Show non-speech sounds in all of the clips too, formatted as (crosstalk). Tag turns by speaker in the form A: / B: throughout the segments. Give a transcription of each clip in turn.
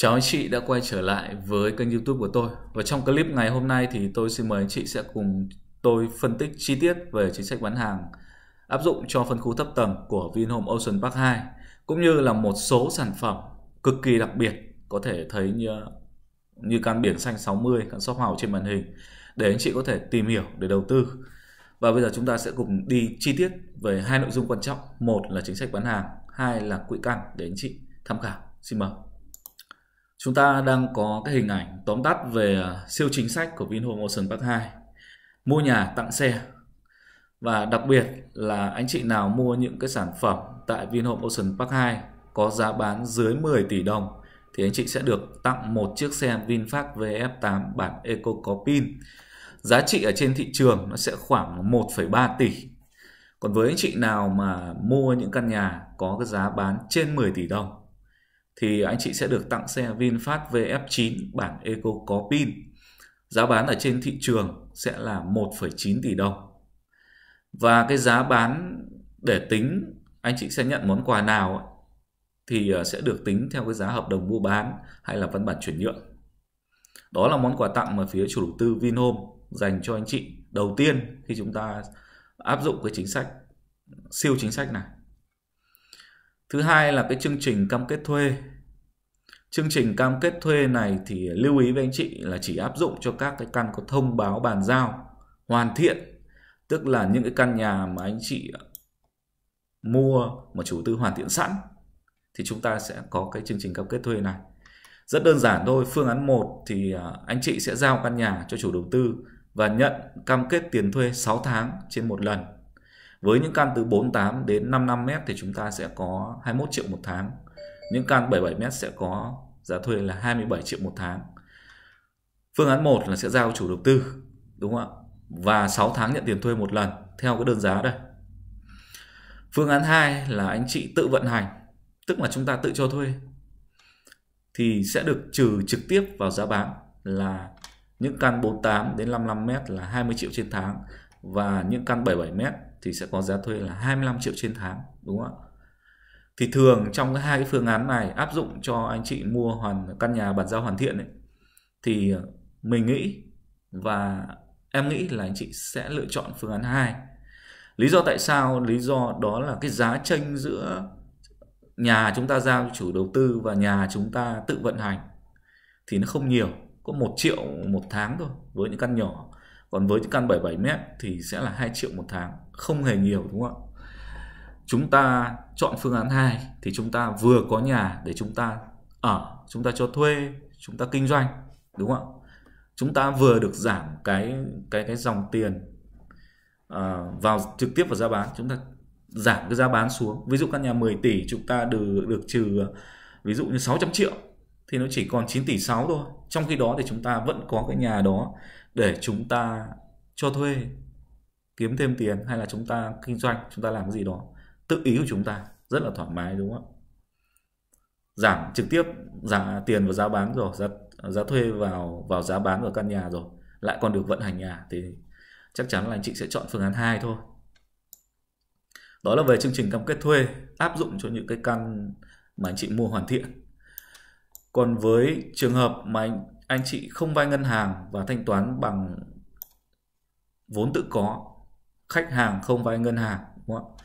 A: Chào anh chị đã quay trở lại với kênh youtube của tôi Và trong clip ngày hôm nay thì tôi xin mời anh chị sẽ cùng tôi phân tích chi tiết về chính sách bán hàng áp dụng cho phân khu thấp tầng của Vinhome Ocean Park 2 cũng như là một số sản phẩm cực kỳ đặc biệt có thể thấy như, như căn biển xanh 60, căn shop màu trên màn hình để anh chị có thể tìm hiểu để đầu tư và bây giờ chúng ta sẽ cùng đi chi tiết về hai nội dung quan trọng một là chính sách bán hàng hai là quỹ căn để anh chị tham khảo xin mời Chúng ta đang có cái hình ảnh tóm tắt về à, siêu chính sách của Vinhome Ocean Park 2. Mua nhà tặng xe. Và đặc biệt là anh chị nào mua những cái sản phẩm tại Vinhome Ocean Park 2 có giá bán dưới 10 tỷ đồng thì anh chị sẽ được tặng một chiếc xe VinFast VF8 bản Eco có pin. Giá trị ở trên thị trường nó sẽ khoảng 1,3 tỷ. Còn với anh chị nào mà mua những căn nhà có cái giá bán trên 10 tỷ đồng thì anh chị sẽ được tặng xe VinFast VF9 bản Eco có pin. Giá bán ở trên thị trường sẽ là 1,9 tỷ đồng. Và cái giá bán để tính anh chị sẽ nhận món quà nào thì ờ, sẽ được tính theo cái giá hợp đồng mua bán hay là văn bản chuyển nhượng. Đó là món quà tặng mà phía chủ đầu tư Vinhome dành cho anh chị đầu tiên khi chúng ta áp dụng cái chính sách siêu chính sách này. Thứ hai là cái chương trình cam kết thuê. Chương trình cam kết thuê này thì lưu ý với anh chị là chỉ áp dụng cho các cái căn có thông báo bàn giao hoàn thiện, tức là những cái căn nhà mà anh chị mua mà chủ tư hoàn thiện sẵn thì chúng ta sẽ có cái chương trình cam kết thuê này. Rất đơn giản thôi, phương án 1 thì à, anh chị sẽ giao căn nhà cho chủ đầu tư và nhận cam kết tiền thuê 6 tháng trên một lần với những căn từ 48 đến 55 mét thì chúng ta sẽ có 21 triệu một tháng. Những căn 77 mét sẽ có giá thuê là 27 triệu một tháng. Phương án 1 là sẽ giao chủ đầu tư, đúng không ạ? Và 6 tháng nhận tiền thuê một lần theo cái đơn giá đây. Phương án 2 là anh chị tự vận hành, tức là chúng ta tự cho thuê thì sẽ được trừ trực tiếp vào giá bán là những căn 48 đến 55 m là 20 triệu trên tháng và những căn 77 m thì sẽ có giá thuê là 25 triệu trên tháng đúng không ạ? Thì thường trong cái hai cái phương án này áp dụng cho anh chị mua hoàn căn nhà bản giao hoàn thiện ấy, thì mình nghĩ và em nghĩ là anh chị sẽ lựa chọn phương án 2. Lý do tại sao? Lý do đó là cái giá tranh giữa nhà chúng ta giao chủ đầu tư và nhà chúng ta tự vận hành thì nó không nhiều, có một triệu một tháng thôi với những căn nhỏ còn với căn 77 mét thì sẽ là 2 triệu một tháng không hề nhiều đúng không ạ chúng ta chọn phương án 2 thì chúng ta vừa có nhà để chúng ta ở chúng ta cho thuê chúng ta kinh doanh đúng không ạ chúng ta vừa được giảm cái cái cái dòng tiền uh, vào trực tiếp vào giá bán chúng ta giảm cái giá bán xuống ví dụ căn nhà 10 tỷ chúng ta được được trừ ví dụ như 600 triệu thì nó chỉ còn 9 tỷ 6 thôi trong khi đó thì chúng ta vẫn có cái nhà đó để chúng ta cho thuê kiếm thêm tiền hay là chúng ta kinh doanh chúng ta làm cái gì đó tự ý của chúng ta rất là thoải mái đúng không ạ giảm trực tiếp giá tiền và giá bán rồi giá giá thuê vào vào giá bán của căn nhà rồi lại còn được vận hành nhà thì chắc chắn là anh chị sẽ chọn phương án 2 thôi đó là về chương trình cam kết thuê áp dụng cho những cái căn mà anh chị mua hoàn thiện còn với trường hợp mà anh anh chị không vay ngân hàng và thanh toán bằng vốn tự có khách hàng không vay ngân hàng đúng không?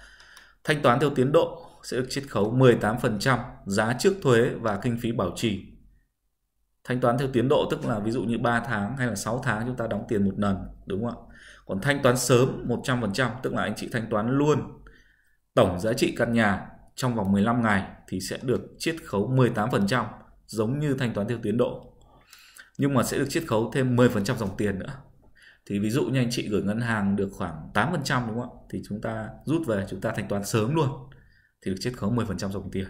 A: thanh toán theo tiến độ sẽ được chiết khấu 18% giá trước thuế và kinh phí bảo trì thanh toán theo tiến độ tức là ví dụ như 3 tháng hay là 6 tháng chúng ta đóng tiền một lần đúng không ạ còn thanh toán sớm 100% tức là anh chị thanh toán luôn tổng giá trị căn nhà trong vòng 15 ngày thì sẽ được chiết khấu 18% giống như thanh toán theo tiến độ nhưng mà sẽ được chiết khấu thêm 10% dòng tiền nữa thì ví dụ như anh chị gửi ngân hàng được khoảng 8% đúng không ạ thì chúng ta rút về chúng ta thanh toán sớm luôn thì được chiết khấu 10% dòng tiền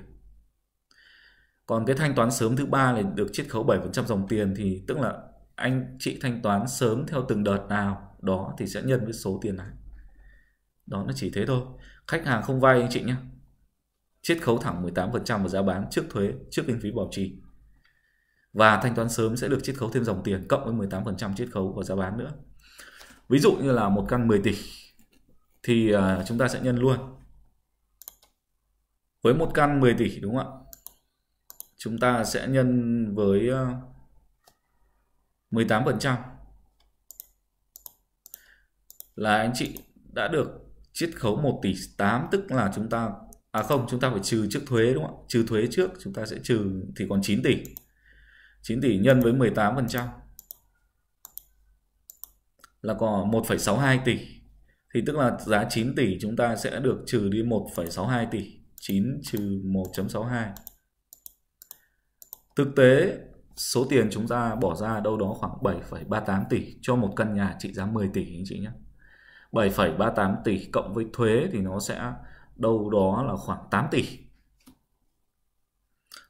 A: còn cái thanh toán sớm thứ ba là được chiết khấu 7% dòng tiền thì tức là anh chị thanh toán sớm theo từng đợt nào đó thì sẽ nhân với số tiền này đó nó chỉ thế thôi khách hàng không vay anh chị nhé chiết khấu thẳng 18% vào giá bán trước thuế trước kinh phí bảo trì và thanh toán sớm sẽ được chiết khấu thêm dòng tiền cộng với 18% chiết khấu của giá bán nữa ví dụ như là một căn 10 tỷ thì à, chúng ta sẽ nhân luôn với một căn 10 tỷ đúng không ạ chúng ta sẽ nhân với 18% à, là anh chị đã được chiết khấu 1 tỷ 8 tức là chúng ta à không chúng ta phải trừ trước thuế đúng không ạ trừ thuế trước chúng ta sẽ trừ thì còn 9 tỷ 9 tỷ nhân với 18% là còn 1,62 tỷ. Thì tức là giá 9 tỷ chúng ta sẽ được trừ đi 1,62 tỷ. 9 trừ 1.62. Thực tế số tiền chúng ta bỏ ra đâu đó khoảng 7,38 tỷ cho một căn nhà trị giá 10 tỷ anh chị nhé. 7,38 tỷ cộng với thuế thì nó sẽ đâu đó là khoảng 8 tỷ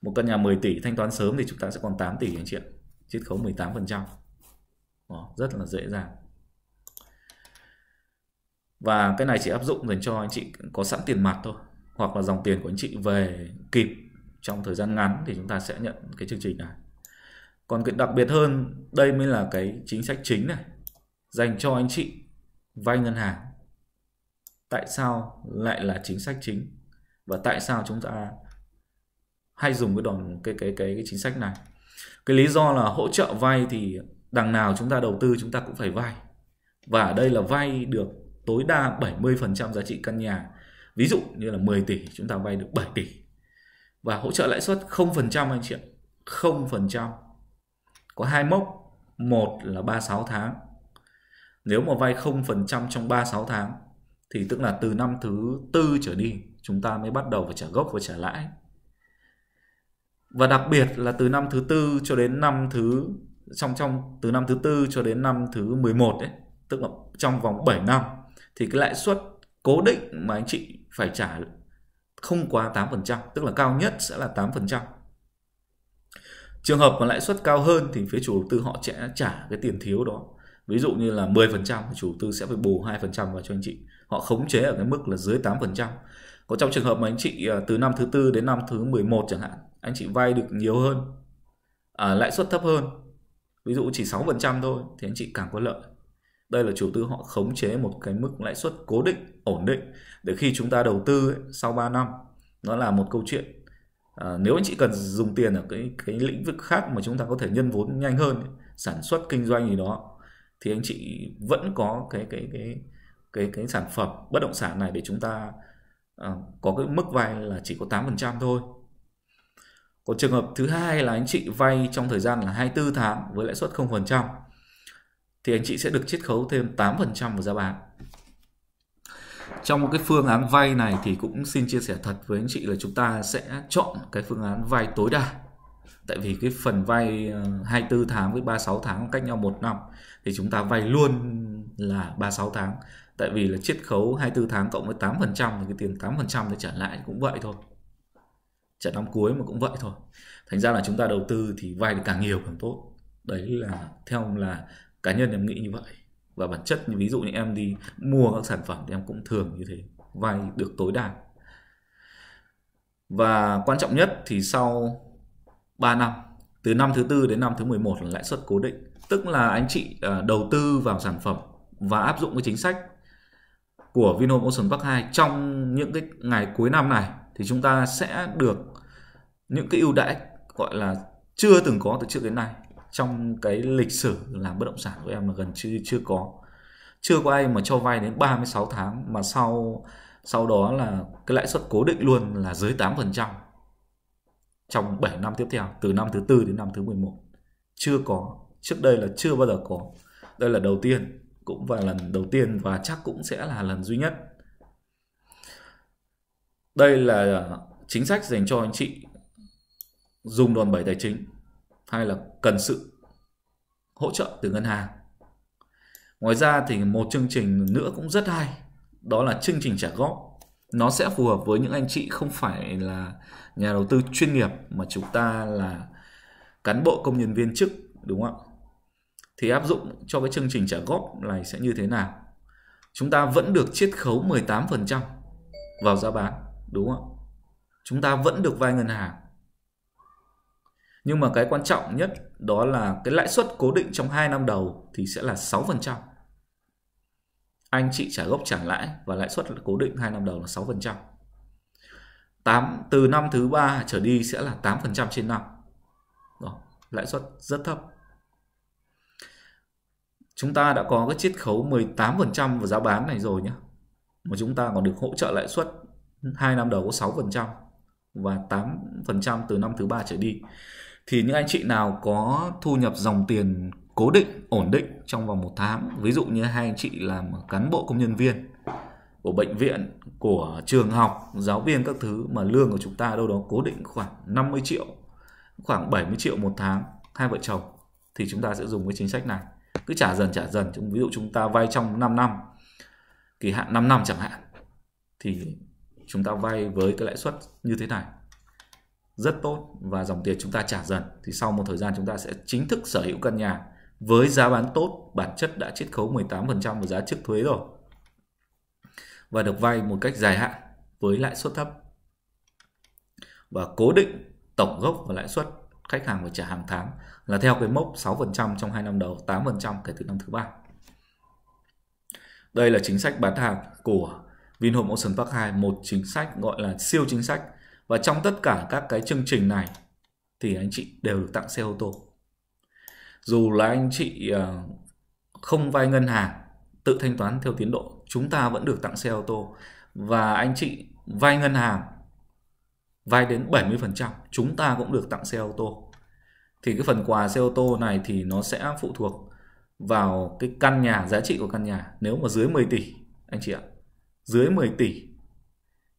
A: một căn nhà 10 tỷ thanh toán sớm thì chúng ta sẽ còn 8 tỷ anh chị ạ chiết khấu 18 phần trăm rất là dễ dàng và cái này chỉ áp dụng dành cho anh chị có sẵn tiền mặt thôi hoặc là dòng tiền của anh chị về kịp trong thời gian ngắn thì chúng ta sẽ nhận cái chương trình này còn cái đặc biệt hơn đây mới là cái chính sách chính này dành cho anh chị vay ngân hàng tại sao lại là chính sách chính và tại sao chúng ta hay dùng cái đòn cái cái cái, cái chính sách này cái lý do là hỗ trợ vay thì đằng nào chúng ta đầu tư chúng ta cũng phải vay và ở đây là vay được tối đa 70% giá trị căn nhà ví dụ như là 10 tỷ chúng ta vay được 7 tỷ và hỗ trợ lãi suất 0% anh chị ạ 0% có hai mốc một là 36 tháng nếu mà vay 0% trong 36 tháng thì tức là từ năm thứ tư trở đi chúng ta mới bắt đầu phải trả gốc và trả lãi và đặc biệt là từ năm thứ tư cho đến năm thứ trong trong từ năm thứ tư cho đến năm thứ 11 ấy, tức là trong vòng 7 năm thì cái lãi suất cố định mà anh chị phải trả không quá 8%, tức là cao nhất sẽ là 8%. Trường hợp mà lãi suất cao hơn thì phía chủ đầu tư họ sẽ trả cái tiền thiếu đó. Ví dụ như là 10% chủ đầu tư sẽ phải bù 2% vào cho anh chị. Họ khống chế ở cái mức là dưới 8%. Còn trong trường hợp mà anh chị à, từ năm thứ tư đến năm thứ 11 chẳng hạn anh chị vay được nhiều hơn à, lãi suất thấp hơn ví dụ chỉ 6% thôi thì anh chị càng có lợi đây là chủ tư họ khống chế một cái mức lãi suất cố định ổn định để khi chúng ta đầu tư ấy, sau 3 năm nó là một câu chuyện à, nếu anh chị cần dùng tiền ở cái cái lĩnh vực khác mà chúng ta có thể nhân vốn nhanh hơn ấy, sản xuất kinh doanh gì đó thì anh chị vẫn có cái cái cái cái cái sản phẩm bất động sản này để chúng ta uh, có cái mức vay là chỉ có 8% thôi còn trường hợp thứ hai là anh chị vay trong thời gian là 24 tháng với lãi suất 0% thì anh chị sẽ được chiết khấu thêm 8% vào giá bán. Trong một cái phương án vay này thì cũng xin chia sẻ thật với anh chị là chúng ta sẽ chọn cái phương án vay tối đa. Tại vì cái phần vay 24 ờ, tháng với 36 tháng cách nhau 1 năm thì chúng ta vay luôn là 36 tháng. Tại vì là chiết khấu 24 tháng cộng với 8% thì cái tiền 8% để trả lại cũng vậy thôi trận năm cuối mà cũng vậy thôi thành ra là chúng ta đầu tư thì vay được càng nhiều càng tốt đấy là theo là cá nhân em nghĩ như vậy và bản chất ví dụ như em đi mua các sản phẩm thì em cũng thường như thế vay được tối đa và quan trọng nhất thì sau 3 năm từ năm thứ tư đến năm thứ 11 là lãi suất cố định tức là anh chị à, đầu tư vào sản phẩm và áp dụng cái chính sách của Vinhome Ocean Park 2 trong những cái ngày cuối năm này thì chúng ta sẽ được những cái ưu đãi gọi là chưa từng có từ trước đến nay trong cái lịch sử làm bất động sản của em là gần chưa chưa có chưa có ai mà cho vay đến 36 tháng mà sau sau đó là cái lãi suất cố định luôn là dưới 8% trong 7 năm tiếp theo từ năm thứ tư đến năm thứ 11 chưa có trước đây là chưa bao giờ có đây là đầu tiên cũng và lần đầu tiên và chắc cũng sẽ là lần duy nhất đây là ờ, chính sách dành cho anh chị dùng đòn bẩy tài chính hay là cần sự hỗ trợ từ ngân hàng ngoài ra thì một chương trình nữa cũng rất hay đó là chương trình trả góp nó sẽ phù hợp với những anh chị không phải là nhà đầu tư chuyên nghiệp mà chúng ta là cán bộ công nhân viên chức đúng không ạ thì áp dụng cho cái chương trình trả góp này sẽ như thế nào chúng ta vẫn được chiết khấu 18% vào giá bán đúng không ạ chúng ta vẫn được vay ngân hàng nhưng mà cái quan trọng nhất đó là cái lãi suất cố định trong 2 năm đầu thì sẽ là 6%. Anh chị trả gốc trả lãi và lãi suất cố định 2 năm đầu là 6%. 8 từ năm thứ ba trở đi sẽ là 8% trên năm. Đó, lãi suất rất thấp. Chúng ta đã có cái chiết khấu 18% vào giá bán này rồi nhé. Mà chúng ta còn được hỗ trợ lãi suất 2 năm đầu có 6% và 8% từ năm thứ ba trở đi thì những anh chị nào có thu nhập dòng tiền cố định ổn định trong vòng một tháng ví dụ như hai anh chị làm cán bộ công nhân viên của bệnh viện của trường học giáo viên các thứ mà lương của chúng ta đâu đó cố định khoảng 50 triệu khoảng 70 triệu một tháng hai vợ chồng thì chúng ta sẽ dùng cái chính sách này cứ trả dần trả dần ví dụ chúng ta vay trong 5 năm kỳ hạn 5 năm chẳng hạn thì chúng ta vay với cái lãi suất như thế này rất tốt và dòng tiền chúng ta trả dần thì sau một thời gian chúng ta sẽ chính thức sở hữu căn nhà với giá bán tốt bản chất đã chiết khấu 18% vào giá trước thuế rồi và được vay một cách dài hạn với lãi suất thấp và cố định tổng gốc và lãi suất khách hàng phải trả hàng tháng là theo cái mốc 6% trong 2 năm đầu, 8% kể từ năm thứ ba. Đây là chính sách bán hàng của Vinhome Ocean Park 2, một chính sách gọi là siêu chính sách và trong tất cả các cái chương trình này thì anh chị đều được tặng xe ô tô. Dù là anh chị ờ, không vay ngân hàng, tự thanh toán theo tiến độ, chúng ta vẫn được tặng xe ô tô. Và anh chị vay ngân hàng, vay đến 70%, chúng ta cũng được tặng xe ô tô. Thì cái phần quà xe ô tô này thì nó sẽ phụ thuộc vào cái căn nhà, giá trị của căn nhà. Nếu mà dưới 10 tỷ, anh chị ạ, dưới 10 tỷ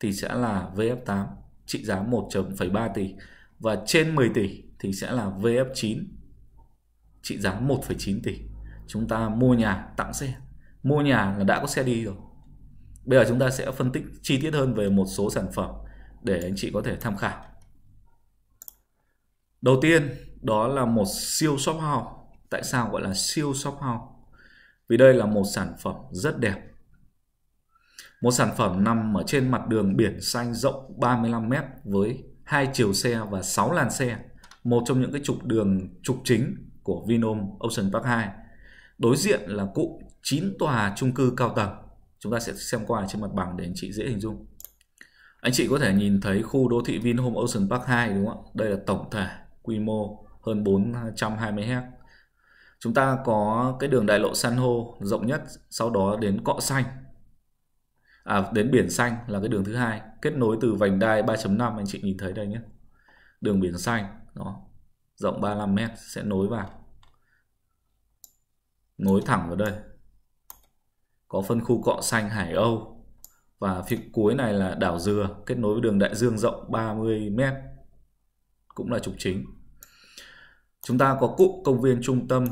A: thì sẽ là VF8 trị giá 1.3 tỷ và trên 10 tỷ thì sẽ là VF9 trị giá 1,9 tỷ. Chúng ta mua nhà tặng xe. Mua nhà là đã có xe đi rồi. Bây giờ chúng ta sẽ phân tích chi tiết hơn về một số sản phẩm để anh chị có thể tham khảo. Đầu tiên đó là một siêu shop house. Tại sao gọi là siêu shop house? Vì đây là một sản phẩm rất đẹp một sản phẩm nằm ở trên mặt đường biển xanh rộng 35 mét với hai chiều xe và 6 làn xe, một trong những cái trục đường trục chính của Vinom Ocean Park 2. Đối diện là cụm 9 tòa chung cư cao tầng. Chúng ta sẽ xem qua trên mặt bằng để anh chị dễ hình dung. Anh chị có thể nhìn thấy khu đô thị Vinhome Ocean Park 2 đúng không ạ? Đây là tổng thể quy mô hơn 420 ha. Chúng ta có cái đường đại lộ San hô rộng nhất, sau đó đến Cọ Xanh à, đến biển xanh là cái đường thứ hai kết nối từ vành đai 3.5 anh chị nhìn thấy đây nhé đường biển xanh đó rộng 35 mét sẽ nối vào nối thẳng vào đây có phân khu cọ xanh Hải Âu và phía cuối này là đảo Dừa kết nối với đường Đại Dương rộng 30 mét cũng là trục chính chúng ta có cụm công viên trung tâm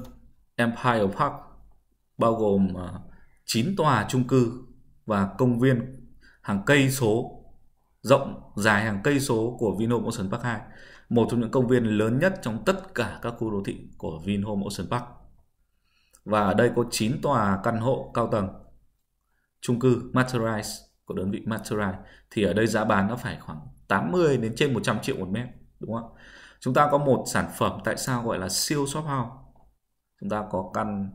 A: Empire Park bao gồm 9 à, tòa chung cư và công viên hàng cây số rộng dài hàng cây số của Vinhome Ocean Park 2, một trong những công viên lớn nhất trong tất cả các khu đô thị của Vinhome Ocean Park. Và ở đây có 9 tòa căn hộ cao tầng chung cư Materialize của đơn vị Materialize thì ở đây giá bán nó phải khoảng 80 đến trên 100 triệu một mét đúng không? Chúng ta có một sản phẩm tại sao gọi là siêu shop house. Chúng ta có căn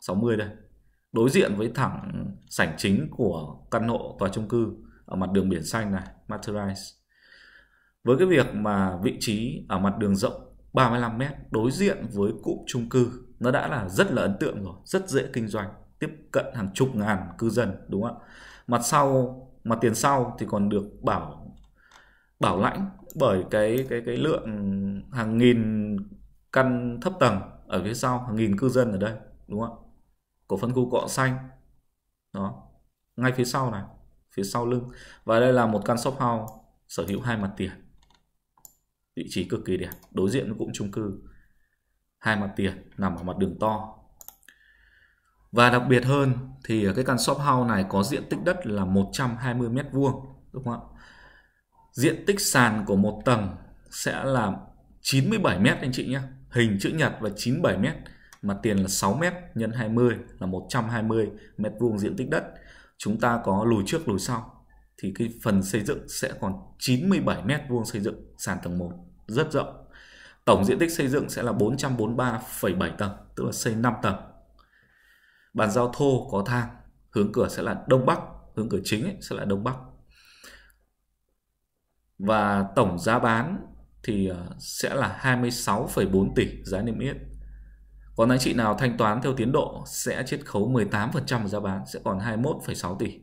A: 60 đây, đối diện với thẳng sảnh chính của căn hộ tòa chung cư ở mặt đường biển xanh này, Materialize. Với cái việc mà vị trí ở mặt đường rộng 35 mét đối diện với cụm chung cư nó đã là rất là ấn tượng rồi, rất dễ kinh doanh, tiếp cận hàng chục ngàn cư dân đúng không ạ? Mặt sau, mặt tiền sau thì còn được bảo bảo lãnh bởi cái cái cái lượng hàng nghìn căn thấp tầng ở phía sau, hàng nghìn cư dân ở đây đúng không ạ? cổ phân khu cọ xanh đó ngay phía sau này phía sau lưng và đây là một căn shop house sở hữu hai mặt tiền vị trí cực kỳ đẹp đối diện cũng chung cư hai mặt tiền nằm ở mặt đường to và đặc biệt hơn thì cái căn shop house này có diện tích đất là 120 mét vuông đúng không ạ diện tích sàn của một tầng sẽ là 97 mét anh chị nhé hình chữ nhật và 97 mét mà tiền là 6 mét nhân 20 là 120 mét vuông diện tích đất chúng ta có lùi trước lùi sau thì cái phần xây dựng sẽ còn 97 mét vuông xây dựng sàn tầng 1 rất rộng tổng diện tích xây dựng sẽ là 443,7 tầng tức là xây 5 tầng bàn giao thô có thang hướng cửa sẽ là đông bắc hướng cửa chính ấy, sẽ là đông bắc và tổng giá bán thì ờ, sẽ là 26,4 tỷ giá niêm yết còn anh chị nào thanh toán theo tiến độ sẽ chiết khấu 18% giá bán sẽ còn 21,6 tỷ.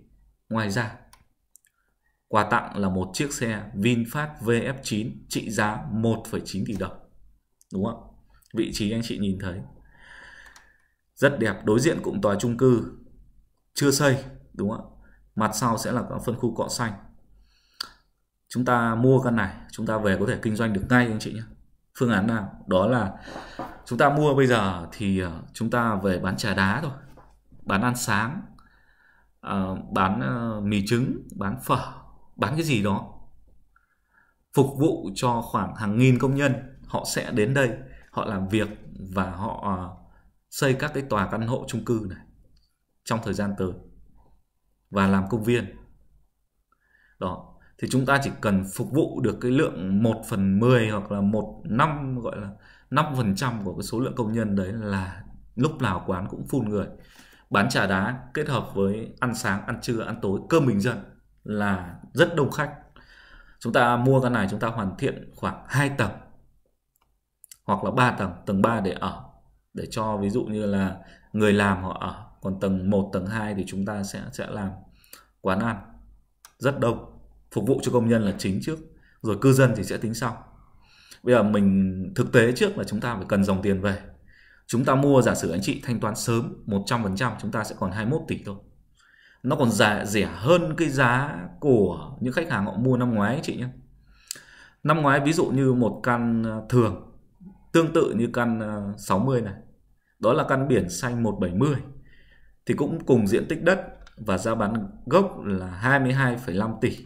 A: Ngoài ra, quà tặng là một chiếc xe VinFast VF9 trị giá 1,9 tỷ đồng. Đúng không? Vị trí anh chị nhìn thấy. Rất đẹp, đối diện cụm tòa chung cư chưa xây, đúng không? Mặt sau sẽ là phân khu cọ xanh. Chúng ta mua căn này, chúng ta về có thể kinh doanh được ngay anh chị nhé phương án nào đó là chúng ta mua bây giờ thì ờ, chúng ta về bán trà đá thôi bán ăn sáng ờ, bán ờ, mì trứng bán phở bán cái gì đó phục vụ cho khoảng hàng nghìn công nhân họ sẽ đến đây họ làm việc và họ xây các cái tòa căn hộ chung cư này trong thời gian tới và làm công viên đó thì chúng ta chỉ cần phục vụ được cái lượng 1 phần 10 hoặc là 1 năm gọi là 5% của cái số lượng công nhân đấy là lúc nào quán cũng phun người bán trà đá kết hợp với ăn sáng ăn trưa ăn tối cơm bình dân là rất đông khách chúng ta mua căn này chúng ta hoàn thiện khoảng 2 tầng hoặc là 3 tầng tầng 3 để ở để cho ví dụ như là người làm họ ở còn tầng 1 tầng 2 thì chúng ta sẽ sẽ làm quán ăn rất đông phục vụ cho công nhân là chính trước rồi cư dân thì sẽ tính sau bây giờ mình thực tế trước là chúng ta phải cần dòng tiền về chúng ta mua giả sử anh chị thanh toán sớm 100% chúng ta sẽ còn 21 tỷ thôi nó còn rẻ, rẻ hơn cái giá của những khách hàng họ mua năm ngoái anh chị nhé năm ngoái ví dụ như một căn à, thường tương tự như căn 60 à, này đó là căn biển xanh 170 thì cũng cùng diện tích đất và giá bán gốc là 22,5 tỷ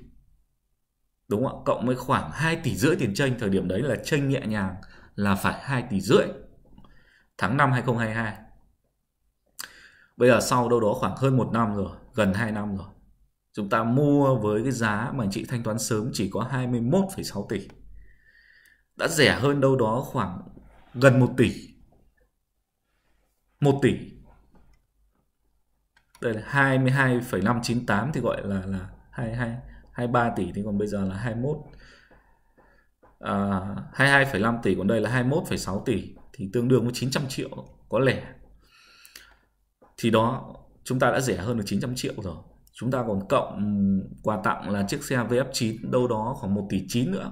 A: đúng không ạ cộng với khoảng 2 tỷ rưỡi tiền tranh thời điểm đấy là tranh nhẹ nhàng là phải 2 tỷ rưỡi tháng 5 2022 bây giờ sau đâu đó khoảng hơn một năm rồi gần 2 năm rồi chúng ta mua với cái giá mà anh chị thanh toán sớm chỉ có 21,6 tỷ đã rẻ hơn đâu đó khoảng gần 1 tỷ 1 tỷ đây là 22,598 thì gọi là là 22 23 tỷ thì còn bây giờ là 21 à, 22,5 tỷ còn đây là 21,6 tỷ thì tương đương với 900 triệu có lẻ thì đó chúng ta đã rẻ hơn được 900 triệu rồi chúng ta còn cộng quà tặng là chiếc xe VF9 đâu đó khoảng 1 tỷ 9 nữa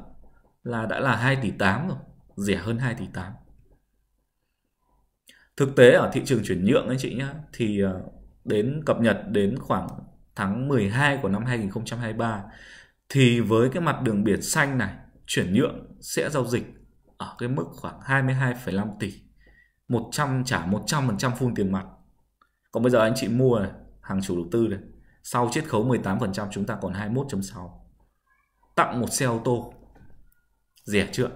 A: là đã là 2 tỷ 8 rồi rẻ hơn 2 tỷ 8 thực tế ở thị trường chuyển nhượng anh chị nhé thì à, đến cập nhật đến khoảng tháng 12 của năm 2023 thì với cái mặt đường biển xanh này chuyển nhượng sẽ giao dịch ở cái mức khoảng 22,5 tỷ 100 trả 100% phun tiền mặt còn bây giờ anh chị mua hàng chủ đầu tư này sau chiết khấu 18% chúng ta còn 21.6 tặng một xe ô tô rẻ chưa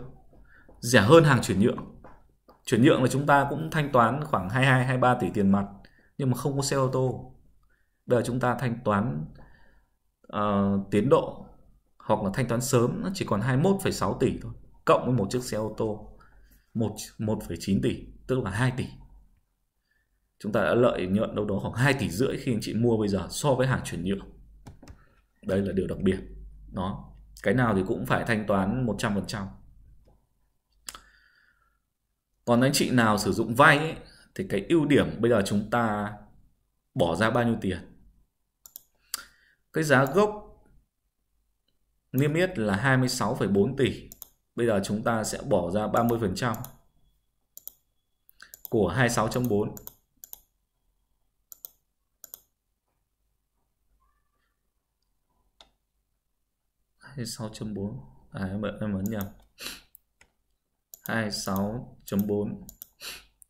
A: rẻ hơn hàng chuyển nhượng chuyển nhượng là chúng ta cũng thanh toán khoảng 22 23 tỷ tiền mặt nhưng mà không có xe ô tô bây giờ chúng ta thanh toán uh, tiến độ hoặc là thanh toán sớm nó chỉ còn 21,6 tỷ thôi cộng với một chiếc xe ô tô 1 1,9 tỷ tức là 2 tỷ chúng ta đã lợi nhuận đâu đó khoảng 2 tỷ rưỡi khi anh chị mua bây giờ so với hàng chuyển nhượng đây là điều đặc biệt đó cái nào thì cũng phải thanh toán 100% còn anh chị nào sử dụng vay ấy, thì cái ưu điểm bây giờ chúng ta bỏ ra bao nhiêu tiền cái giá gốc niêm yết là 26,4 tỷ. Bây giờ chúng ta sẽ bỏ ra 30% của 26.4. hai sáu chấm bốn à em em ấn nhầm hai sáu chấm bốn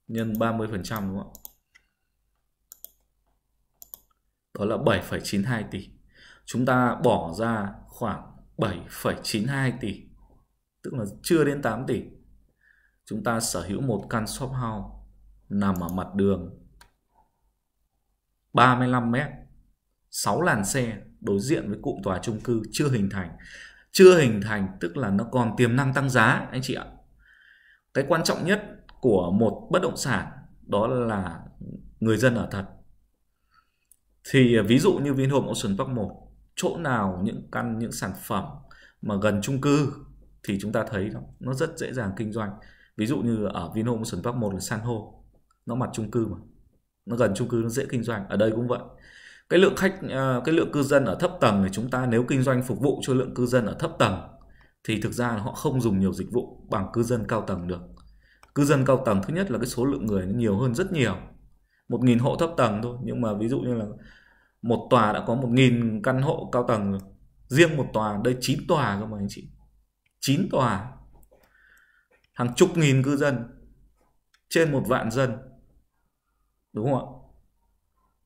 A: nhân ba mươi phần trăm đúng không ạ đó là bảy phẩy chín hai tỷ chúng ta bỏ ra khoảng 7,92 tỷ tức là chưa đến 8 tỷ chúng ta sở hữu một căn shop house nằm ở mặt đường 35 mét 6 làn xe đối diện với cụm tòa chung cư chưa hình thành chưa hình thành tức là nó còn tiềm năng tăng giá anh chị ạ cái quan trọng nhất của một bất động sản đó là người dân ở thật thì à, ví dụ như Vinhome Ocean Park 1 chỗ nào những căn những sản phẩm mà gần chung cư thì chúng ta thấy nó, nó rất dễ dàng kinh doanh ví dụ như ở Vinhome Sun Park 1 là san hô nó mặt chung cư mà nó gần chung cư nó dễ kinh doanh ở đây cũng vậy cái lượng khách à, cái lượng cư dân ở thấp tầng thì chúng ta nếu kinh doanh phục vụ cho lượng cư dân ở thấp tầng thì thực ra họ không dùng nhiều dịch vụ bằng cư dân cao tầng được cư dân cao tầng thứ nhất là cái số lượng người nó nhiều hơn rất nhiều một nghìn hộ thấp tầng thôi nhưng mà ví dụ như là một tòa đã có 1.000 căn hộ cao tầng rồi riêng một tòa đây 9 tòa cơ mà anh chị 9 tòa hàng chục nghìn cư dân trên một vạn dân đúng không ạ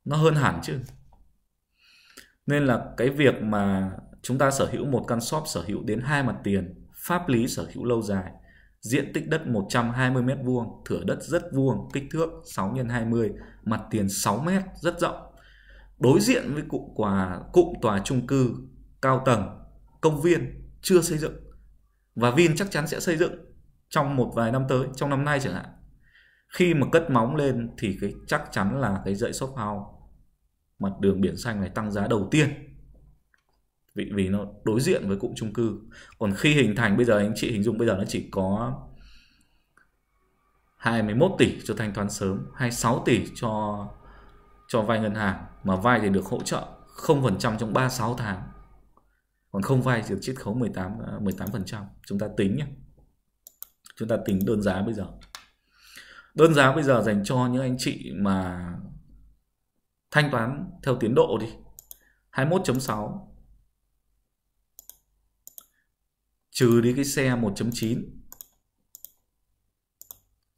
A: nó hơn hẳn chứ nên là cái việc mà chúng ta sở hữu một căn shop sở hữu đến hai mặt tiền pháp lý sở hữu lâu dài diện tích đất 120 m vuông thửa đất rất vuông kích thước 6 x 20 mặt tiền 6 m rất rộng đối diện với cụm quà cụm tòa trung cư cao tầng công viên chưa xây dựng và Vin chắc chắn sẽ xây dựng trong một vài năm tới trong năm nay chẳng hạn khi mà cất móng lên thì cái chắc chắn là cái dãy shop house mặt đường biển xanh này tăng giá đầu tiên vì vì nó đối diện với cụm chung cư còn khi hình thành bây giờ anh chị hình dung bây giờ nó chỉ có 21 tỷ cho thanh toán sớm 26 tỷ cho cho vay ngân hàng mà vay thì được hỗ trợ 0% trong 36 tháng còn không vay thì chiết khấu 18 18% à, chúng ta tính nhé chúng ta tính đơn giá bây giờ đơn giá bây giờ dành cho những anh chị mà thanh toán theo tiến độ đi 21.6 trừ đi cái xe 1.9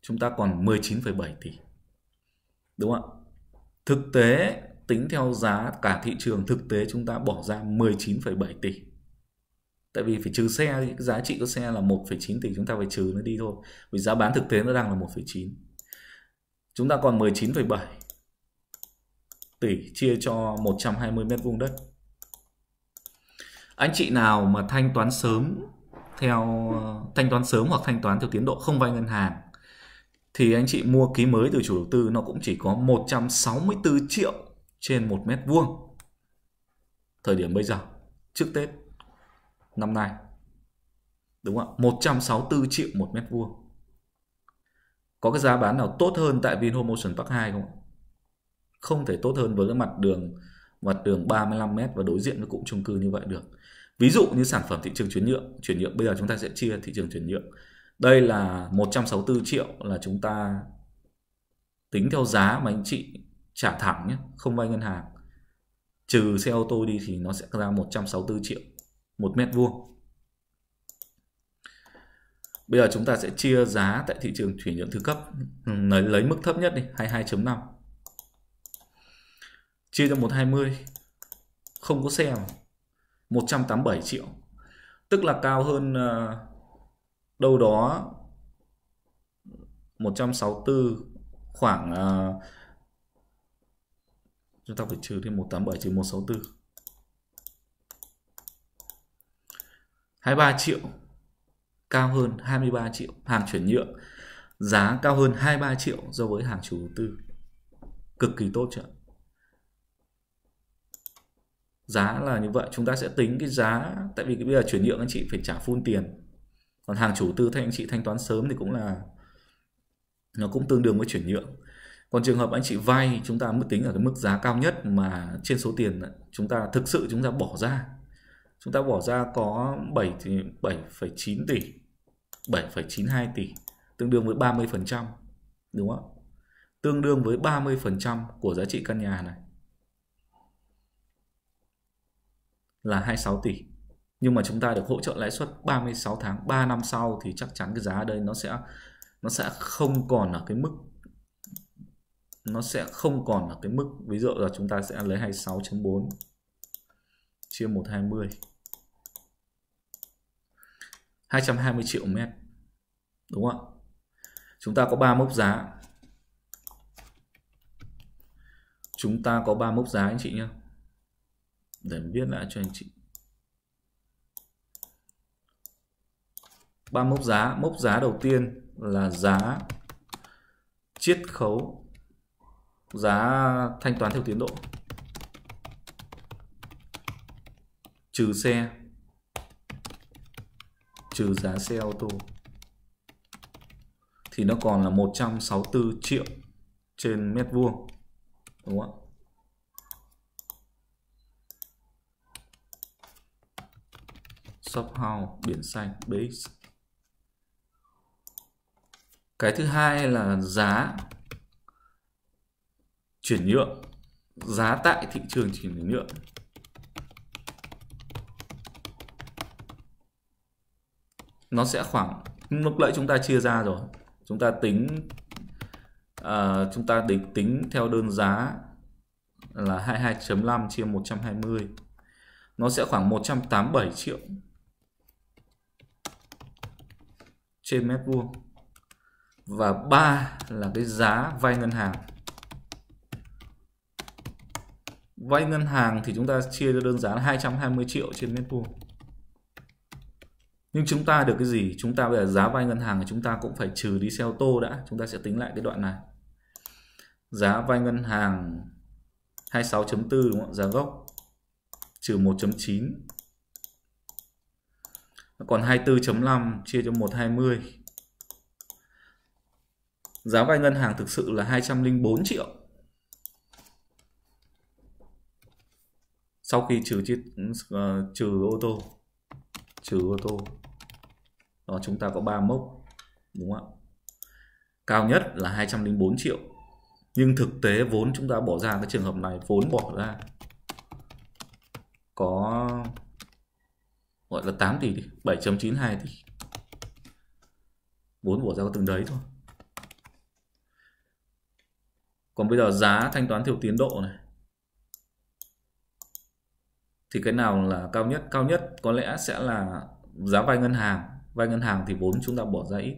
A: chúng ta còn 19,7 tỷ đúng không ạ Thực tế tính theo giá cả thị trường thực tế chúng ta bỏ ra 19,7 tỷ. Tại vì phải trừ xe giá trị của xe là 1,9 tỷ chúng ta phải trừ nó đi thôi. Vì giá bán thực tế nó đang là 1,9. Chúng ta còn 19,7 tỷ chia cho 120 mét vuông đất. Anh chị nào mà thanh toán sớm theo thanh toán sớm hoặc thanh toán theo tiến độ không vay ngân hàng thì anh chị mua ký mới từ chủ đầu tư nó cũng chỉ có 164 triệu trên một mét vuông thời điểm bây giờ trước Tết năm nay đúng không ạ 164 triệu một mét vuông có cái giá bán nào tốt hơn tại Vinhome Ocean Park 2 không không thể tốt hơn với cái mặt đường mặt đường 35 mét và đối diện với cụm chung cư như vậy được ví dụ như sản phẩm thị trường chuyển nhượng chuyển nhượng bây giờ chúng ta sẽ chia thị trường chuyển nhượng đây là 164 triệu là chúng ta tính theo giá mà anh chị trả thẳng nhé không vay ngân hàng trừ xe ô tô đi thì nó sẽ ra 164 triệu một mét vuông bây giờ chúng ta sẽ chia giá tại thị trường chuyển nhượng thứ cấp ừ, lấy, lấy mức thấp nhất đi 22.5 chia cho 120 không có xe mà. 187 triệu tức là cao hơn ờ, đâu đó 164 khoảng uh, chúng ta phải trừ thêm 187 trừ 164 23 triệu cao hơn 23 triệu hàng chuyển nhượng giá cao hơn 23 triệu so với hàng chủ đầu tư cực kỳ tốt chưa giá là như vậy chúng ta sẽ tính cái giá tại vì bây giờ chuyển nhượng anh chị phải trả full tiền còn hàng chủ tư thay anh chị thanh toán sớm thì cũng là nó cũng tương đương với chuyển nhượng còn trường hợp anh chị vay chúng ta mức tính ở cái mức giá cao nhất mà trên số tiền chúng ta thực sự chúng ta bỏ ra chúng ta bỏ ra có 7 7,9 tỷ 7,92 tỷ tương đương với 30% đúng không tương đương với 30% của giá trị căn nhà này là 26 tỷ nhưng mà chúng ta được hỗ trợ lãi suất 36 tháng 3 năm sau thì chắc chắn cái giá đây nó sẽ nó sẽ không còn ở cái mức nó sẽ không còn ở cái mức ví dụ là chúng ta sẽ lấy 26.4 chia 120 220 triệu mét đúng không ạ chúng ta có ba mốc giá chúng ta có ba mốc giá anh chị nhé để viết lại cho anh chị ba mốc giá mốc giá đầu tiên là giá chiết khấu giá thanh toán theo tiến độ trừ xe trừ giá xe ô tô thì nó còn là 164 triệu trên mét vuông đúng không ạ shop house biển xanh base cái thứ hai là giá chuyển nhượng giá tại thị trường chuyển nhượng nó sẽ khoảng lúc nãy chúng ta chia ra rồi chúng ta tính uh, chúng ta định tính theo đơn giá là 22.5 chia 120 nó sẽ khoảng 187 triệu trên mét vuông và ba là cái giá vay ngân hàng vay ngân hàng thì chúng ta chia cho đơn giá là 220 triệu trên mét vuông nhưng chúng ta được cái gì chúng ta bây giờ giá vay ngân hàng thì chúng ta cũng phải trừ đi xe ô tô đã chúng ta sẽ tính lại cái đoạn này giá vay ngân hàng 26.4 đúng không giá gốc trừ 1.9 còn 24.5 chia cho 120 giá vay ngân hàng thực sự là 204 triệu sau khi trừ chi uh, trừ ô tô trừ ô tô đó chúng ta có 3 mốc đúng không ạ cao nhất là 204 triệu nhưng thực tế vốn chúng ta bỏ ra cái trường hợp này vốn bỏ ra có gọi là 8 tỷ đi 7.92 tỷ vốn bỏ ra có từng đấy thôi còn bây giờ giá thanh toán theo tiến độ này thì cái nào là cao nhất cao nhất có lẽ sẽ là giá vay ngân hàng vay ngân hàng thì vốn chúng ta bỏ ra ít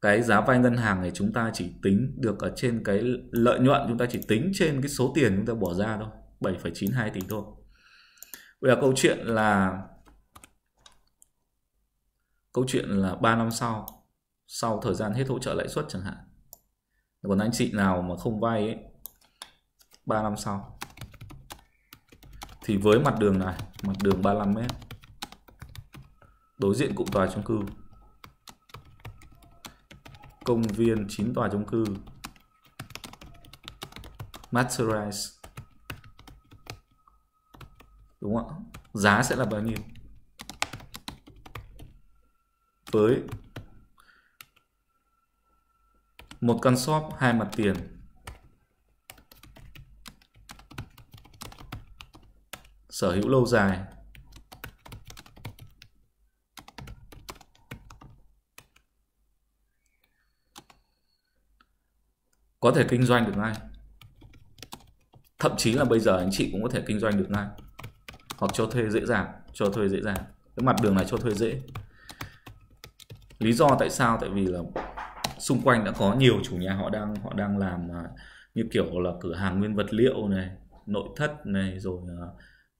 A: cái giá vay ngân hàng này chúng ta chỉ tính được ở trên cái lợi nhuận chúng ta chỉ tính trên cái số tiền chúng ta bỏ ra thôi 7,92 tỷ thôi bây giờ câu chuyện là câu chuyện là 3 năm sau sau thời gian hết hỗ trợ lãi suất chẳng hạn còn anh chị nào mà không vay ấy, 3 năm sau thì với mặt đường này mặt đường 35 m đối diện cụm tòa chung cư công viên 9 tòa chung cư Masterize đúng không ạ giá sẽ là bao nhiêu với một căn shop hai mặt tiền sở hữu lâu dài có thể kinh doanh được ngay thậm chí là bây giờ anh chị cũng có thể kinh doanh được ngay hoặc cho thuê dễ dàng cho thuê dễ dàng cái mặt đường này cho thuê dễ lý do tại sao tại vì là xung quanh đã có nhiều chủ nhà họ đang họ đang làm à, như kiểu là cửa hàng nguyên vật liệu này nội thất này rồi à,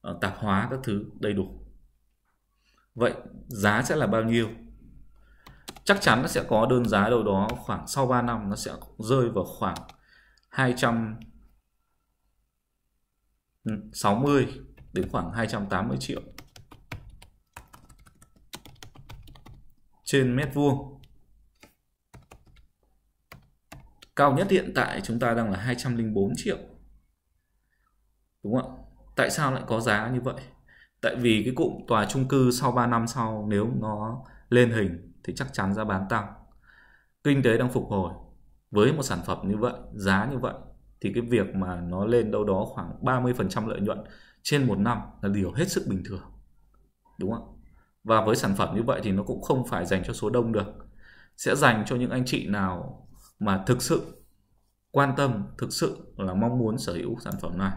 A: à, tạp hóa các thứ đầy đủ vậy giá sẽ là bao nhiêu chắc chắn nó sẽ có đơn giá đâu đó khoảng sau 3 năm nó sẽ rơi vào khoảng 260 ừ, đến khoảng 280 triệu trên mét vuông cao nhất hiện tại chúng ta đang là 204 triệu đúng không ạ tại sao lại có giá như vậy tại vì cái cụm tòa chung cư sau 3 năm sau nếu nó lên hình thì chắc chắn giá bán tăng kinh tế đang phục hồi với một sản phẩm như vậy giá như vậy thì cái việc mà nó lên đâu đó khoảng 30% lợi nhuận trên một năm là điều hết sức bình thường đúng không và với sản phẩm như vậy thì nó cũng không phải dành cho số đông được sẽ dành cho những anh chị nào mà thực sự quan tâm, thực sự là mong muốn sở hữu sản phẩm này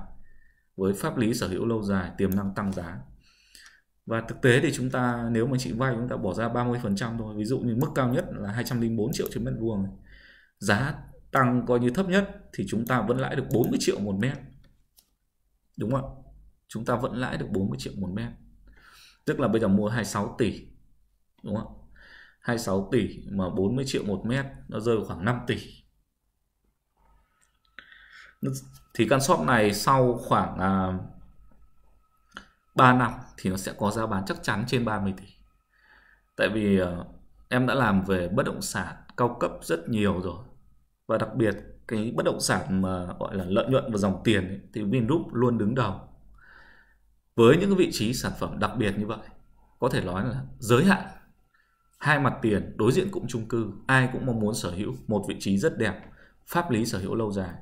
A: với pháp lý sở hữu lâu dài, tiềm năng tăng giá. Và thực tế thì chúng ta nếu mà chị vay chúng ta bỏ ra 30% thôi, ví dụ như mức cao nhất là 204 triệu trên mét vuông. Giá tăng coi như thấp nhất thì chúng ta vẫn lãi được 40 triệu một mét. Đúng không ạ? Chúng ta vẫn lãi được 40 triệu một mét. Tức là bây giờ mua 26 tỷ. Đúng không ạ? 26 tỷ mà 40 triệu một mét nó rơi vào khoảng 5 tỷ thì căn shop này sau khoảng à, 3 năm thì nó sẽ có giá bán chắc chắn trên 30 tỷ tại vì à, em đã làm về bất động sản cao cấp rất nhiều rồi và đặc biệt cái bất động sản mà gọi là lợi nhuận và dòng tiền ấy, thì Vingroup luôn đứng đầu với những vị trí sản phẩm đặc biệt như vậy có thể nói là giới hạn hai mặt tiền đối diện cũng chung cư ai cũng mong muốn sở hữu một vị trí rất đẹp pháp lý sở hữu lâu dài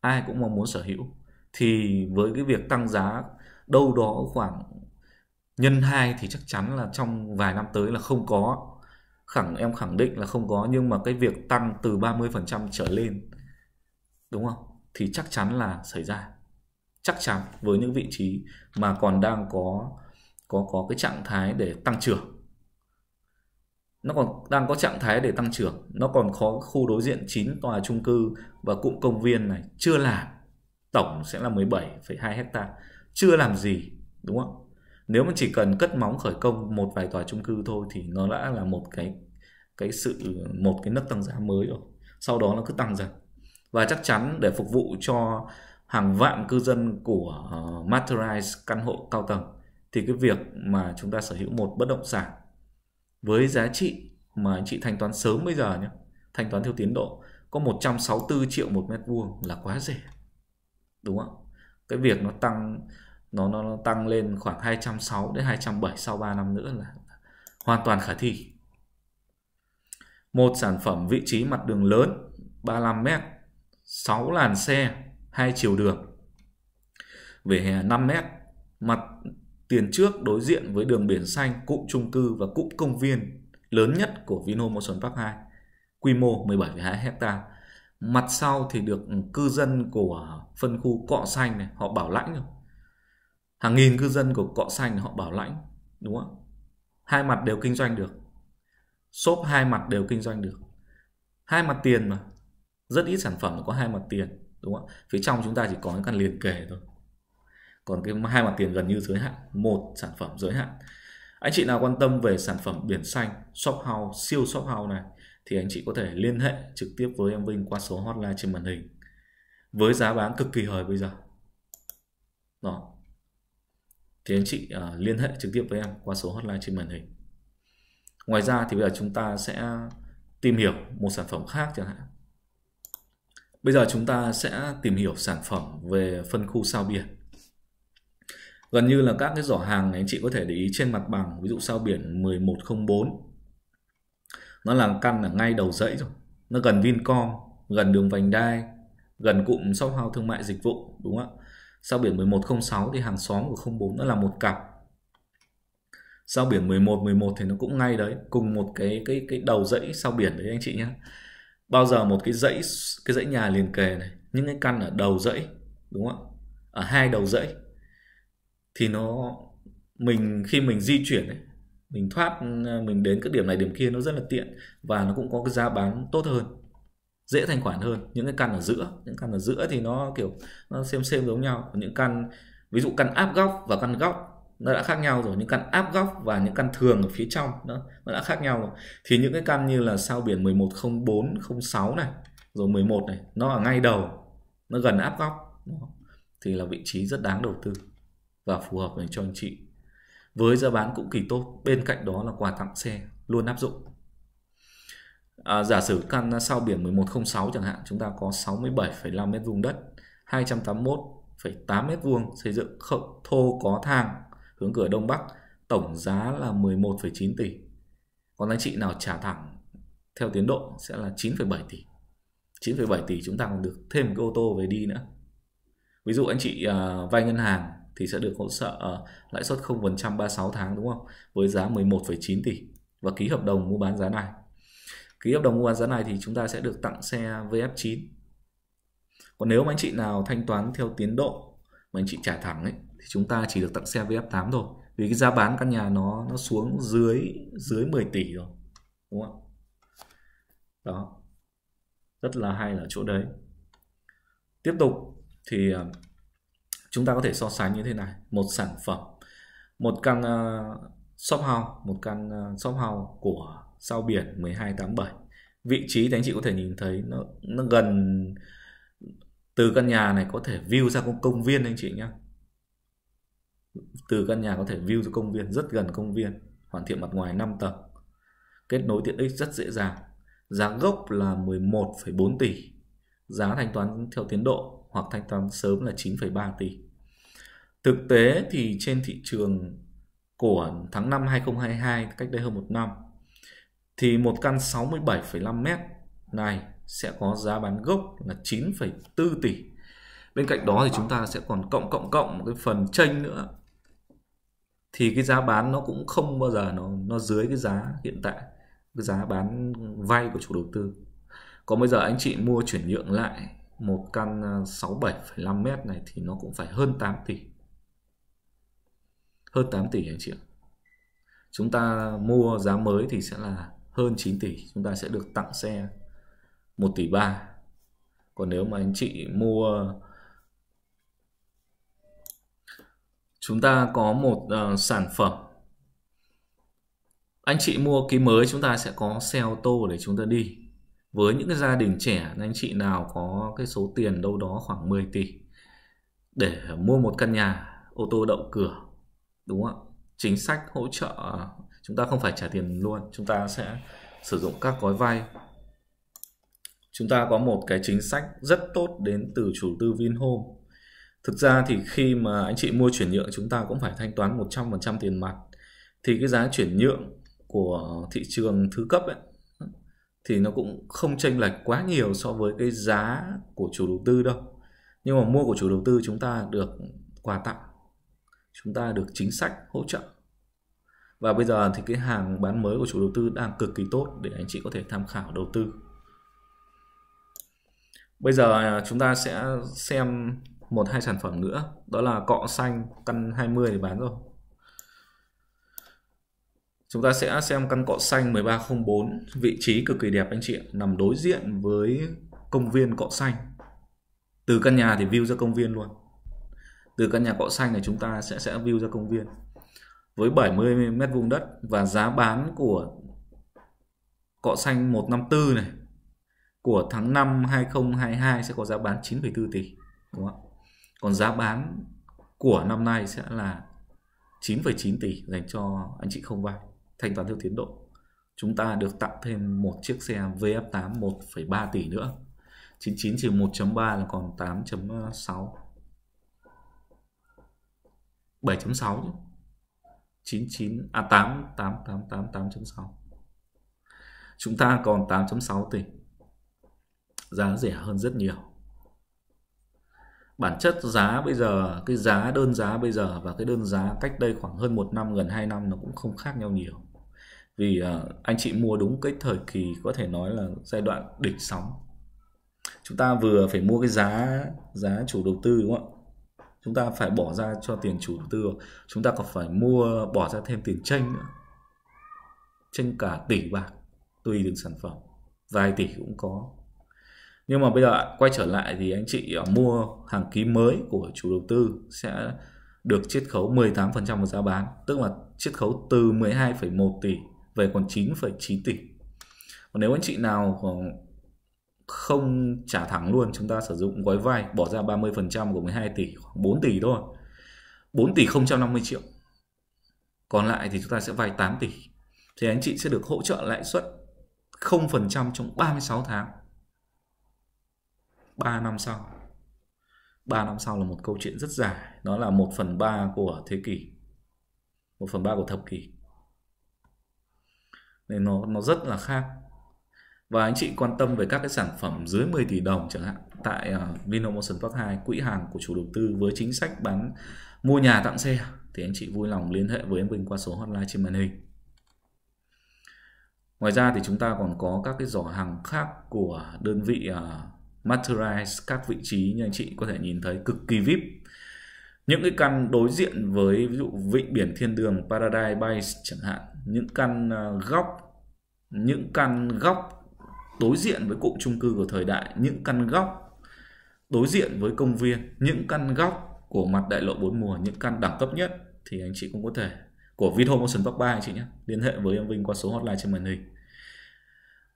A: ai cũng mong muốn sở hữu thì với cái việc tăng giá đâu đó khoảng nhân 2 thì chắc chắn là trong vài năm tới là không có khẳng em khẳng định là không có nhưng mà cái việc tăng từ 30% trở lên đúng không thì chắc chắn là xảy ra chắc chắn với những vị trí mà còn đang có có có cái trạng thái để tăng trưởng nó còn đang có trạng thái để tăng trưởng nó còn có khu đối diện 9 tòa trung cư và cụm công viên này chưa làm tổng sẽ là 17,2 hecta chưa làm gì đúng không nếu mà chỉ cần cất móng khởi công một vài tòa trung cư thôi thì nó đã là một cái cái sự một cái nấc tăng giá mới rồi sau đó nó cứ tăng dần và chắc chắn để phục vụ cho hàng vạn cư dân của uh, ờ, Materialize căn hộ cao tầng thì cái việc mà chúng ta sở hữu một bất động sản với giá trị mà anh chị thanh toán sớm bây giờ nhé thanh toán theo tiến độ có 164 triệu một mét vuông là quá rẻ đúng không cái việc nó tăng nó nó, nó tăng lên khoảng 260 đến 270 sau 3 năm nữa là hoàn toàn khả thi một sản phẩm vị trí mặt đường lớn 35 mét 6 làn xe hai chiều đường về hè 5 mét mặt tiền trước đối diện với đường biển xanh, cụm trung cư và cụm công viên lớn nhất của Vinhome Ocean Park 2, quy mô 17,2 hecta. Mặt sau thì được cư dân của phân khu Cọ Xanh này, họ bảo lãnh rồi. Hàng nghìn cư dân của Cọ Xanh họ bảo lãnh, đúng không? Hai mặt đều kinh doanh được. Shop hai mặt đều kinh doanh được. Hai mặt tiền mà. Rất ít sản phẩm có hai mặt tiền, đúng không? Phía trong chúng ta chỉ có những căn liền kề thôi còn cái hai mặt tiền gần như giới hạn một sản phẩm giới hạn anh chị nào quan tâm về sản phẩm biển xanh shop house siêu shop house này thì anh chị có thể liên hệ trực tiếp với em Vinh qua số hotline trên màn hình với giá bán cực kỳ hời bây giờ đó thì anh chị uh, liên hệ trực tiếp với em qua số hotline trên màn hình ngoài ra thì bây giờ chúng ta sẽ tìm hiểu một sản phẩm khác chẳng hạn bây giờ chúng ta sẽ tìm hiểu sản phẩm về phân khu sao biển gần như là các cái giỏ hàng này anh chị có thể để ý trên mặt bằng ví dụ sao biển 1104 nó là căn là ngay đầu dãy rồi nó gần Vincom gần đường vành đai gần cụm shop house thương mại dịch vụ đúng không ạ sao biển 1106 thì hàng xóm của 04 nó là một cặp sao biển 11 11 thì nó cũng ngay đấy cùng một cái cái cái đầu dãy sao biển đấy anh chị nhé bao giờ một cái dãy cái dãy nhà liền kề này những cái căn ở đầu dãy đúng không ạ ở hai đầu dãy thì nó mình khi mình di chuyển ấy, mình thoát ờ, mình đến cái điểm này điểm kia nó rất là tiện và nó cũng có cái giá bán tốt hơn dễ thanh khoản hơn những cái căn ở giữa những căn ở giữa thì nó kiểu nó xem xem giống nhau những căn ví dụ căn áp góc và căn góc nó đã khác nhau rồi những căn áp góc và những căn thường ở phía trong nó, nó đã khác nhau rồi thì những cái căn như là sao biển 1104 06 này rồi 11 này nó ở ngay đầu nó gần áp góc thì là vị trí rất đáng đầu tư và phù hợp dành cho anh chị. Với giá bán cũng kỳ tốt, bên cạnh đó là quà tặng xe luôn áp dụng. À, giả sử căn sau biển 1106 chẳng hạn, chúng ta có 67,5 mét vuông đất, 281,8 mét vuông xây dựng khẩu thô có thang hướng cửa đông bắc, tổng giá là 11,9 tỷ. Còn anh chị nào trả thẳng theo tiến độ sẽ là 9,7 tỷ. 9,7 tỷ chúng ta còn được thêm một cái ô tô về đi nữa. Ví dụ anh chị uh, vay ngân hàng thì sẽ được hỗ trợ ờ, lãi suất 0% 36 tháng đúng không? Với giá 11,9 tỷ và ký hợp đồng mua bán giá này. Ký hợp đồng mua bán giá này thì chúng ta sẽ được tặng xe VF9. Còn nếu mà anh chị nào thanh toán theo tiến độ mà anh chị trả thẳng ấy thì chúng ta chỉ được tặng xe VF8 thôi. Vì cái giá bán căn nhà nó nó xuống dưới dưới 10 tỷ rồi. Đúng không? Đó. Rất là hay là chỗ đấy. Tiếp tục thì ờ, chúng ta có thể so sánh như thế này một sản phẩm một căn uh, shop house một căn uh, shop house của sao biển 1287 vị trí thì anh chị có thể nhìn thấy nó nó gần từ căn nhà này có thể view ra công, công viên anh chị nhé từ căn nhà có thể view ra công viên rất gần công viên hoàn thiện mặt ngoài 5 tầng kết nối tiện ích rất dễ dàng giá gốc là 11,4 tỷ giá thanh toán theo tiến độ hoặc thanh toán sớm là 9,3 tỷ Thực tế thì trên thị trường của tháng 5 2022 cách đây hơn một năm thì một căn 67,5 mét này sẽ có giá bán gốc là 9,4 tỷ. Bên cạnh đó thì chúng ta sẽ còn cộng cộng cộng một cái phần tranh nữa. Thì cái giá bán nó cũng không bao giờ nó nó dưới cái giá hiện tại, cái giá bán vay của chủ đầu tư. Còn bây giờ anh chị mua chuyển nhượng lại một căn 67,5 à, mét này thì nó cũng phải hơn 8 tỷ hơn 8 tỷ anh chị ạ. Chúng ta mua giá mới thì sẽ là hơn 9 tỷ, chúng ta sẽ được tặng xe 1 tỷ 3. Còn nếu mà anh chị mua chúng ta có một uh, sản phẩm anh chị mua ký mới chúng ta sẽ có xe ô tô để chúng ta đi với những cái gia đình trẻ anh chị nào có cái số tiền đâu đó khoảng 10 tỷ để mua một căn nhà ô tô đậu cửa đúng không ạ chính sách hỗ trợ chúng ta không phải trả tiền luôn chúng ta sẽ sử dụng các gói vay chúng ta có một cái chính sách rất tốt đến từ chủ tư Vinhome thực ra thì khi mà anh chị mua chuyển nhượng chúng ta cũng phải thanh toán 100% tiền mặt thì cái giá chuyển nhượng của thị trường thứ cấp ấy, thì nó cũng không chênh lệch quá nhiều so với cái giá của chủ đầu tư đâu nhưng mà mua của chủ đầu tư chúng ta được quà tặng chúng ta được chính sách hỗ trợ và bây giờ thì cái hàng bán mới của chủ đầu tư đang cực kỳ tốt để anh chị có thể tham khảo đầu tư bây giờ à, chúng ta sẽ xem một hai sản phẩm nữa đó là cọ xanh căn 20 thì bán rồi chúng ta sẽ xem căn cọ xanh 1304 vị trí cực kỳ đẹp anh chị nằm đối diện với công viên cọ xanh từ căn nhà thì view ra công viên luôn từ căn nhà cọ xanh này chúng ta sẽ sẽ view ra công viên với 70 mét vuông đất và giá bán của cọ xanh 154 này của tháng 5 2022 sẽ có giá bán 9,4 tỷ đúng không? ạ Còn giá bán của năm nay sẽ là 9,9 tỷ dành cho anh chị không vay thanh toán theo tiến độ. Chúng ta được tặng thêm một chiếc xe VF8 1,3 tỷ nữa. 99 trừ 1.3 là còn 8.6 7.6 chứ. 99 à 8 8 8 8 8.6. Chúng ta còn 8.6 tỷ. Giá rẻ hơn rất nhiều. Bản chất giá bây giờ, cái giá đơn giá bây giờ và cái đơn giá cách đây khoảng hơn 1 năm, gần 2 năm nó cũng không khác nhau nhiều. Vì à, anh chị mua đúng cái thời kỳ có thể nói là giai đoạn đỉnh sóng. Chúng ta vừa phải mua cái giá giá chủ đầu tư đúng không ạ? chúng ta phải bỏ ra cho tiền chủ đầu tư chúng ta còn phải mua bỏ ra thêm tiền tranh nữa tranh cả tỷ bạc tùy từng sản phẩm vài tỷ cũng có nhưng mà bây giờ quay trở lại thì anh chị à, mua hàng ký mới của chủ đầu tư sẽ được chiết khấu 18% vào giá bán tức là chiết khấu từ 12,1 tỷ về còn 9,9 tỷ còn nếu anh chị nào không trả thẳng luôn chúng ta sử dụng gói vay bỏ ra 30% của 12 tỷ khoảng 4 tỷ thôi 4 tỷ 050 triệu còn lại thì chúng ta sẽ vay 8 tỷ thì anh chị sẽ được hỗ trợ lãi suất 0% trong 36 tháng 3 năm sau 3 năm sau là một câu chuyện rất dài nó là 1 phần 3 của thế kỷ 1 phần 3 của thập kỷ nên nó nó rất là khác và anh chị quan tâm về các cái sản phẩm dưới 10 tỷ đồng chẳng hạn tại uh, ờ, Vinomotion Top 2 quỹ hàng của chủ đầu tư với chính sách bán mua nhà tặng xe thì anh chị vui lòng liên hệ với em Vinh qua số hotline trên màn hình. Ngoài ra thì chúng ta còn có các cái giỏ hàng khác của đơn vị uh, ờ, Materialize các vị trí như anh chị có thể nhìn thấy cực kỳ VIP. Những cái căn đối diện với ví dụ vịnh biển thiên đường Paradise Bay chẳng hạn, những căn uh, góc những căn góc đối diện với cụm chung cư của thời đại những căn góc đối diện với công viên những căn góc của mặt đại lộ bốn mùa những căn đẳng cấp nhất thì anh chị cũng có thể của Vinhome Ocean Park 3 anh chị nhé liên hệ với em Vinh qua số hotline trên màn hình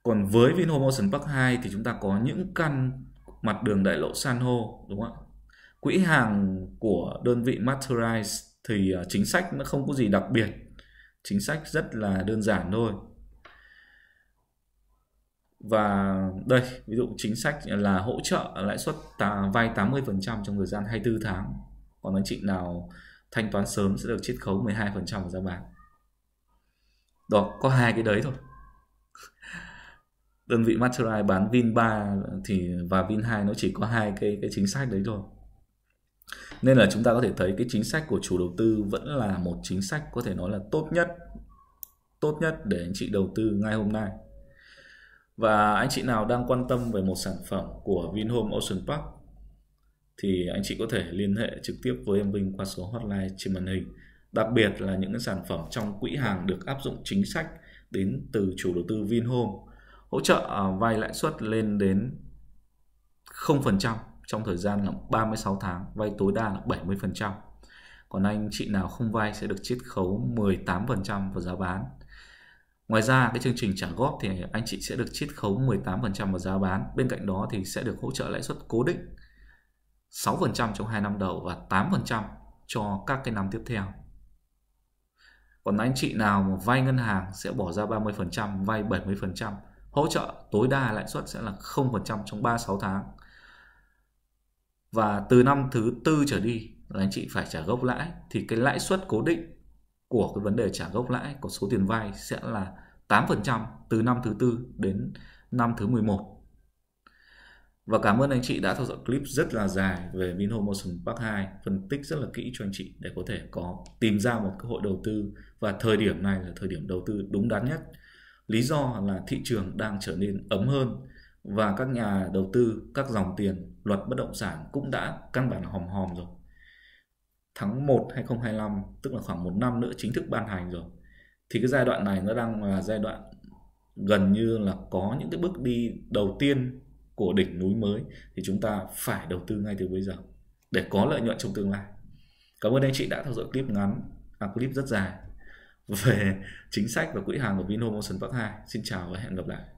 A: còn với Vinhome Ocean Park 2 thì chúng ta có những căn mặt đường đại lộ San hô đúng không ạ quỹ hàng của đơn vị Materialize thì à, chính sách nó không có gì đặc biệt chính sách rất là đơn giản thôi và đây ví dụ chính sách là hỗ trợ lãi suất tà, vay 80% trong thời gian 24 tháng còn anh chị nào thanh toán sớm sẽ được chiết khấu 12% vào giá bán đó có hai cái đấy thôi (laughs) đơn vị Masterai bán Vin 3 thì và Vin 2 nó chỉ có hai cái cái chính sách đấy thôi nên là chúng ta có thể thấy cái chính sách của chủ đầu tư vẫn là một chính sách có thể nói là tốt nhất tốt nhất để anh chị đầu tư ngay hôm nay và anh chị nào đang quan tâm về một sản phẩm của Vinhome Ocean Park thì anh chị có thể liên hệ trực tiếp với em Vinh qua số hotline trên màn hình. Đặc biệt là những sản phẩm trong quỹ hàng được áp dụng chính sách đến từ chủ đầu tư Vinhome hỗ trợ à, vay lãi suất lên đến 0% trong thời gian là 36 tháng, vay tối đa là 70%. Còn anh chị nào không vay sẽ được chiết khấu 18% vào giá bán Ngoài ra cái chương trình trả góp thì anh chị sẽ được chiết khấu 18% vào giá bán. Bên cạnh đó thì sẽ được hỗ trợ lãi suất cố định 6% trong 2 năm đầu và 8% cho các cái năm tiếp theo. Còn anh chị nào mà vay ngân hàng sẽ bỏ ra 30%, vay 70%, hỗ trợ tối đa lãi suất sẽ là 0% trong 36 tháng. Và từ năm thứ tư trở đi là anh chị phải trả gốc lãi thì cái lãi suất cố định của cái vấn đề trả gốc lãi của số tiền vay sẽ là 8% từ năm thứ tư đến năm thứ 11. Và cảm ơn anh chị đã theo dõi clip rất là dài về Vinhome Ocean Park 2, phân tích rất là kỹ cho anh chị để có thể có tìm ra một cơ hội đầu tư và thời điểm này là thời điểm đầu tư đúng đắn nhất. Lý do là thị trường đang trở nên ấm hơn và các nhà đầu tư, các dòng tiền, luật bất động sản cũng đã căn bản hòm hòm rồi tháng 1 2025 tức là khoảng một năm nữa chính thức ban hành rồi thì cái giai đoạn này nó đang là giai đoạn gần như là có những cái bước đi đầu tiên của đỉnh núi mới thì chúng ta phải đầu tư ngay từ bây giờ để có lợi nhuận trong tương lai cảm ơn anh chị đã theo dõi clip ngắn à clip rất dài về (laughs) chính sách và quỹ hàng của Vinhome Ocean Park 2 xin chào và hẹn gặp lại